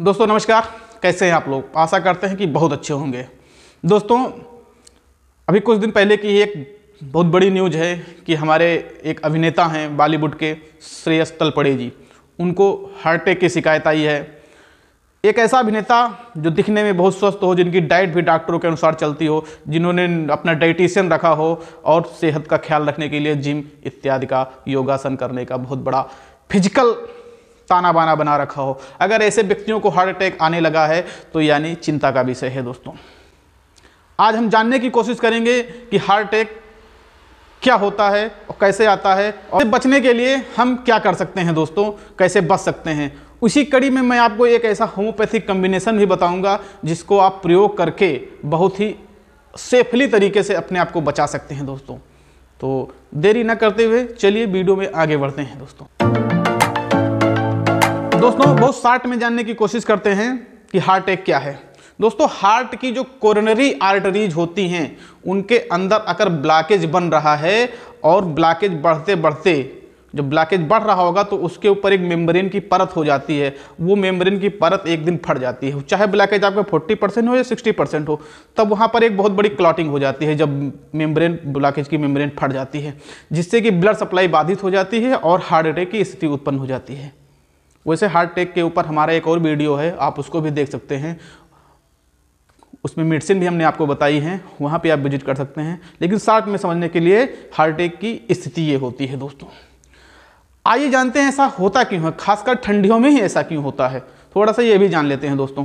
दोस्तों नमस्कार कैसे हैं आप लोग आशा करते हैं कि बहुत अच्छे होंगे दोस्तों अभी कुछ दिन पहले की एक बहुत बड़ी न्यूज है कि हमारे एक अभिनेता हैं बॉलीवुड के श्रेयस तलपड़े जी उनको हार्ट अटैक की शिकायत आई है एक ऐसा अभिनेता जो दिखने में बहुत स्वस्थ हो जिनकी डाइट भी डॉक्टरों के अनुसार चलती हो जिन्होंने अपना डाइटिशियन रखा हो और सेहत का ख्याल रखने के लिए जिम इत्यादि का योगासन करने का बहुत बड़ा फिजिकल ताना बाना बना रखा हो अगर ऐसे व्यक्तियों को हार्ट अटैक आने लगा है तो यानी चिंता का विषय है दोस्तों आज हम जानने की कोशिश करेंगे कि हार्ट अटैक क्या होता है और कैसे आता है और बचने के लिए हम क्या कर सकते हैं दोस्तों कैसे बच सकते हैं उसी कड़ी में मैं आपको एक ऐसा होम्योपैथिक कम्बिनेशन भी बताऊंगा जिसको आप प्रयोग करके बहुत ही सेफली तरीके से अपने आप को बचा सकते हैं दोस्तों तो देरी ना करते हुए चलिए वीडियो में आगे बढ़ते हैं दोस्तों दोस्तों बहुत शार्ट में जानने की कोशिश करते हैं कि हार्ट अटैक क्या है दोस्तों हार्ट की जो कोरोनरी आर्टरीज होती हैं उनके अंदर अगर ब्लॉकेज बन रहा है और ब्लॉकेज बढ़ते बढ़ते जब ब्लॉकेज बढ़ रहा होगा तो उसके ऊपर एक मेम्ब्रेन की परत हो जाती है वो मेम्ब्रेन की परत एक दिन फट जाती है चाहे ब्लॉकेज आपका 40 परसेंट हो या 60 परसेंट हो तब वहाँ पर एक बहुत बड़ी क्लॉटिंग हो जाती है जब मेम्ब्रेन ब्लॉकेज की मेम्ब्रेन फट जाती है जिससे कि ब्लड सप्लाई बाधित हो जाती है और हार्ट अटैक की स्थिति उत्पन्न हो जाती है वैसे हार्ट टेक के ऊपर हमारा एक और वीडियो है आप उसको भी देख सकते हैं उसमें मेडिसिन भी हमने आपको बताई है वहाँ पे आप विजिट कर सकते हैं लेकिन शार्ट में समझने के लिए हार्ट अटैक की स्थिति ये होती है दोस्तों आइए जानते हैं ऐसा होता क्यों है खासकर ठंडियों में ही ऐसा क्यों होता है थोड़ा सा ये भी जान लेते हैं दोस्तों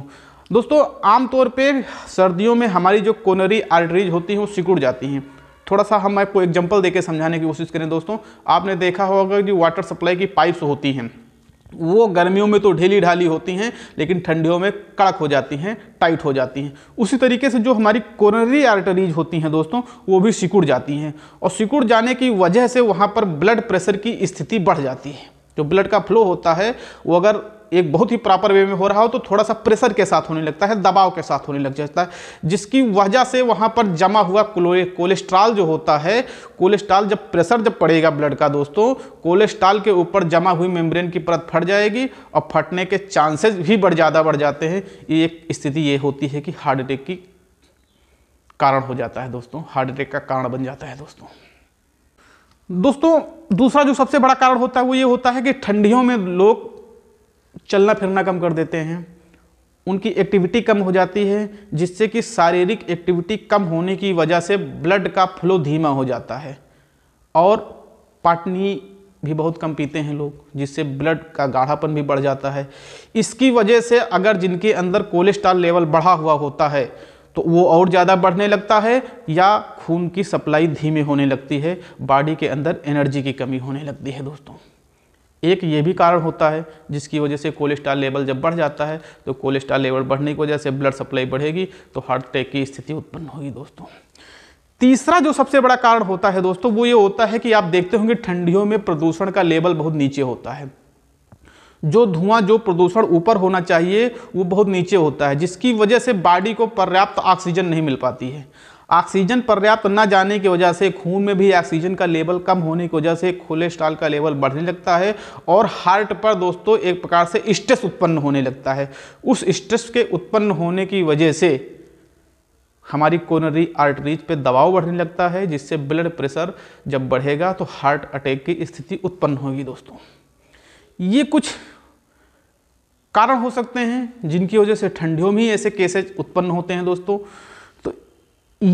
दोस्तों आमतौर पर सर्दियों में हमारी जो कोनरी आर्टरीज होती हैं वो सिकुड़ जाती हैं थोड़ा सा हम आपको एग्जाम्पल देके समझाने की कोशिश करें दोस्तों आपने देखा होगा कि वाटर सप्लाई की पाइप्स होती हैं वो गर्मियों में तो ढीली ढाली होती हैं लेकिन ठंडियों में कड़क हो जाती हैं टाइट हो जाती हैं उसी तरीके से जो हमारी कोरोनरी आर्टरीज होती हैं दोस्तों वो भी सिकुड़ जाती हैं और सिकुड़ जाने की वजह से वहाँ पर ब्लड प्रेशर की स्थिति बढ़ जाती है जो ब्लड का फ्लो होता है वो अगर एक बहुत ही प्रॉपर वे में हो रहा हो तो थोड़ा सा प्रेशर के साथ होने लगता है दबाव के साथ होने लग जाता है जिसकी वजह से वहाँ पर जमा हुआ कोलेस्ट्रॉल जो होता है कोलेस्ट्रॉल जब प्रेशर जब पड़ेगा ब्लड का दोस्तों कोलेस्ट्रॉल के ऊपर जमा हुई मेम्ब्रेन की परत फट जाएगी और फटने के चांसेस भी बढ़ ज़्यादा बढ़ जाते हैं ये एक स्थिति ये होती है कि हार्ट अटैक की कारण हो जाता है दोस्तों हार्ट अटैक का कारण बन जाता है दोस्तों दोस्तों दूसरा जो सबसे बड़ा कारण होता है वो ये होता है कि ठंडियों में लोग चलना फिरना कम कर देते हैं उनकी एक्टिविटी कम हो जाती है जिससे कि शारीरिक एक्टिविटी कम होने की वजह से ब्लड का फ्लो धीमा हो जाता है और पाटनी भी बहुत कम पीते हैं लोग जिससे ब्लड का गाढ़ापन भी बढ़ जाता है इसकी वजह से अगर जिनके अंदर कोलेस्ट्रॉल लेवल बढ़ा हुआ होता है तो वो और ज़्यादा बढ़ने लगता है या खून की सप्लाई धीमी होने लगती है बॉडी के अंदर एनर्जी की कमी होने लगती है दोस्तों एक ये भी कारण होता है जिसकी वजह से कोलेस्ट्रॉल लेवल जब बढ़ जाता है तो कोलेस्ट्रॉल लेवल बढ़ने की वजह से ब्लड सप्लाई बढ़ेगी तो हार्ट अटैक की स्थिति उत्पन्न होगी दोस्तों तीसरा जो सबसे बड़ा कारण होता है दोस्तों वो ये होता है कि आप देखते होंगे ठंडियों में प्रदूषण का लेवल बहुत नीचे होता है जो धुआं जो प्रदूषण ऊपर होना चाहिए वो बहुत नीचे होता है जिसकी वजह से बॉडी को पर्याप्त ऑक्सीजन नहीं मिल पाती है ऑक्सीजन पर्याप्त न जाने की वजह से खून में भी ऑक्सीजन का लेवल कम होने की वजह से कोलेस्ट्रॉल का लेवल बढ़ने लगता है और हार्ट पर दोस्तों एक प्रकार से स्ट्रेस उत्पन्न होने लगता है उस स्ट्रेस के उत्पन्न होने की वजह से हमारी कोनरी आर्टरीज पे दबाव बढ़ने लगता है जिससे ब्लड प्रेशर जब बढ़ेगा तो हार्ट अटैक की स्थिति उत्पन्न होगी दोस्तों ये कुछ कारण हो सकते हैं जिनकी वजह से ठंडियों में ही ऐसे केसेज उत्पन्न होते हैं दोस्तों तो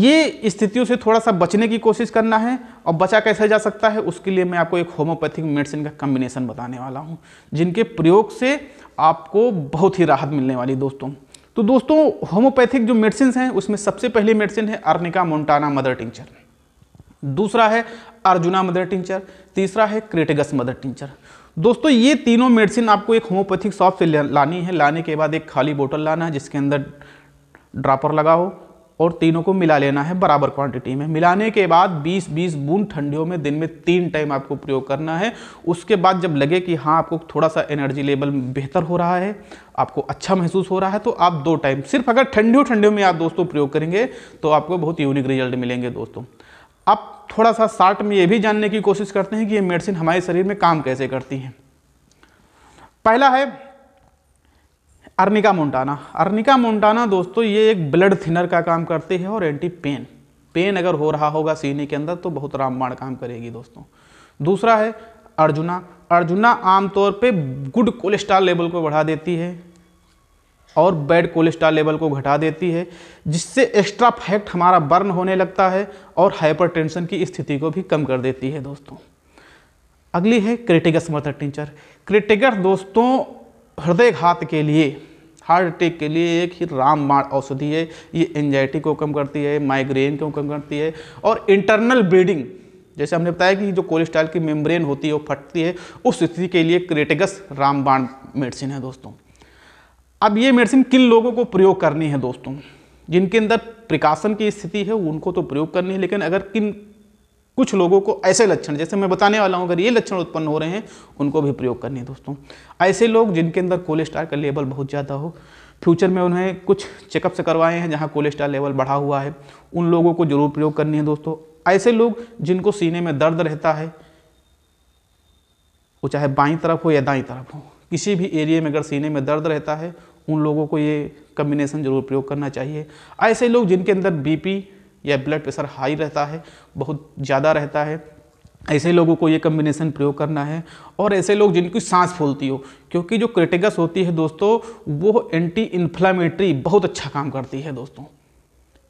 ये स्थितियों से थोड़ा सा बचने की कोशिश करना है और बचा कैसे जा सकता है उसके लिए मैं आपको एक होम्योपैथिक मेडिसिन का कम्बिनेशन बताने वाला हूँ जिनके प्रयोग से आपको बहुत ही राहत मिलने वाली दोस्तों तो दोस्तों होम्योपैथिक जो मेडिसिन हैं उसमें सबसे पहली मेडिसिन है अर्निका मोन्टाना मदर टिंचर दूसरा है अर्जुना मदर टिंचर तीसरा है क्रेटेगस मदर टिंचर दोस्तों ये तीनों मेडिसिन आपको एक होम्योपैथिक शॉप से लानी है लाने के बाद एक खाली बोतल लाना है जिसके अंदर ड्रापर लगा हो और तीनों को मिला लेना है बराबर क्वांटिटी में मिलाने के बाद 20-20 बूंद ठंडियों में दिन में तीन टाइम आपको प्रयोग करना है उसके बाद जब लगे कि हाँ आपको थोड़ा सा एनर्जी लेवल बेहतर हो रहा है आपको अच्छा महसूस हो रहा है तो आप दो टाइम सिर्फ अगर ठंडियों ठंडियों में आप दोस्तों प्रयोग करेंगे तो आपको बहुत यूनिक रिजल्ट मिलेंगे दोस्तों अब थोड़ा सा शार्ट में ये भी जानने की कोशिश करते हैं कि ये मेडिसिन हमारे शरीर में काम कैसे करती हैं पहला है अर्निका मोन्टाना अर्निका मोन्टाना दोस्तों ये एक ब्लड थिनर का काम करती है और एंटी पेन पेन अगर हो रहा होगा सीने के अंदर तो बहुत रामबाण काम करेगी दोस्तों दूसरा है अर्जुना अर्जुना आमतौर पे गुड कोलेस्ट्रॉल लेवल को बढ़ा देती है और बैड कोलेस्ट्रॉल लेवल को घटा देती है जिससे एक्स्ट्रा फैक्ट हमारा बर्न होने लगता है और हाइपरटेंशन की स्थिति को भी कम कर देती है दोस्तों अगली है क्रिटिकस मदर टिंचर क्रिटिकस दोस्तों हृदय घात के लिए हार्ट अटैक के लिए एक ही रामबाण औषधि है ये एंजाइटी को कम करती है माइग्रेन को कम करती है और इंटरनल ब्लीडिंग जैसे हमने बताया कि जो कोलेस्ट्रॉल की मेम्ब्रेन होती है वो फटती है उस स्थिति के लिए क्रिटिगस रामबाण मेडिसिन है दोस्तों अब ये मेडिसिन किन लोगों को प्रयोग करनी है दोस्तों जिनके अंदर प्रिकॉशन की स्थिति है उनको तो प्रयोग करनी है लेकिन अगर किन कुछ लोगों को ऐसे लक्षण जैसे मैं बताने वाला हूँ अगर ये लक्षण उत्पन्न हो रहे हैं उनको भी प्रयोग करनी है दोस्तों ऐसे लोग जिनके अंदर कोलेस्ट्रॉल का लेवल बहुत ज़्यादा हो फ्यूचर में उन्हें कुछ चेकअप से करवाए हैं जहाँ कोलेस्ट्रॉल लेवल बढ़ा हुआ है उन लोगों को जरूर प्रयोग करनी है दोस्तों ऐसे लोग जिनको सीने में दर्द रहता है वो चाहे बाई तरफ हो या दाई तरफ हो किसी भी एरिए में अगर सीने में दर्द रहता है उन लोगों को ये कम्बिनेसन ज़रूर प्रयोग करना चाहिए ऐसे लोग जिनके अंदर बी या ब्लड प्रेशर हाई रहता है बहुत ज़्यादा रहता है ऐसे लोगों को ये कम्बिनेसन प्रयोग करना है और ऐसे लोग जिनकी सांस फूलती हो क्योंकि जो क्रिटिकस होती है दोस्तों वो एंटी इन्फ्लामेटरी बहुत अच्छा काम करती है दोस्तों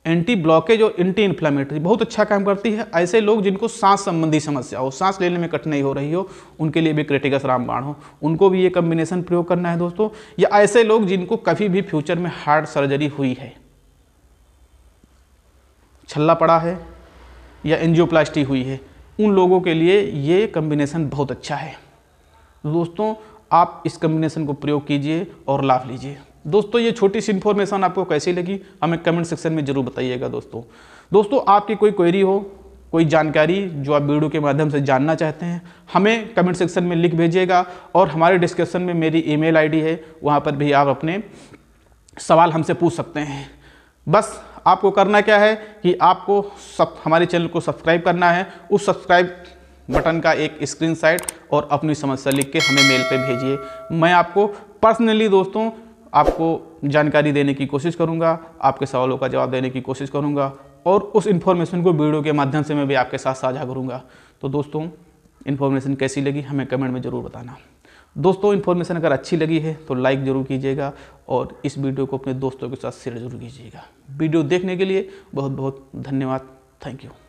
एंटी ब्लॉकेज और एंटी इन्फ्लामेटरी बहुत अच्छा काम करती है ऐसे लोग जिनको सांस संबंधी समस्या हो सांस लेने में कठिनाई हो रही हो उनके लिए भी क्रिटिकस रामबाण हो उनको भी ये कम्बिनेशन प्रयोग करना है दोस्तों या ऐसे लोग जिनको कभी भी फ्यूचर में हार्ट सर्जरी हुई है छल्ला पड़ा है या एनजियोप्लास्टी हुई है उन लोगों के लिए ये कम्बिनेशन बहुत अच्छा है दोस्तों आप इस कम्बिनेशन को प्रयोग कीजिए और लाभ लीजिए दोस्तों ये छोटी सी इन्फॉर्मेशन आपको कैसी लगी हमें कमेंट सेक्शन में ज़रूर बताइएगा दोस्तों दोस्तों आपकी कोई क्वेरी हो कोई जानकारी जो आप वीडियो के माध्यम से जानना चाहते हैं हमें कमेंट सेक्शन में लिख भेजिएगा और हमारे डिस्क्रिप्शन में मेरी ईमेल आईडी है वहाँ पर भी आप अपने सवाल हमसे पूछ सकते हैं बस आपको करना क्या है कि आपको सब हमारे चैनल को सब्सक्राइब करना है उस सब्सक्राइब बटन का एक स्क्रीन और अपनी समस्या लिख के हमें मेल पे भेजिए मैं आपको पर्सनली दोस्तों आपको जानकारी देने की कोशिश करूँगा आपके सवालों का जवाब देने की कोशिश करूँगा और उस इन्फॉर्मेशन को वीडियो के माध्यम से मैं भी आपके साथ साझा करूँगा तो दोस्तों इन्फॉर्मेशन कैसी लगी हमें कमेंट में ज़रूर बताना दोस्तों इन्फॉर्मेशन अगर अच्छी लगी है तो लाइक ज़रूर कीजिएगा और इस वीडियो को अपने दोस्तों के साथ शेयर जरूर कीजिएगा वीडियो देखने के लिए बहुत बहुत धन्यवाद थैंक यू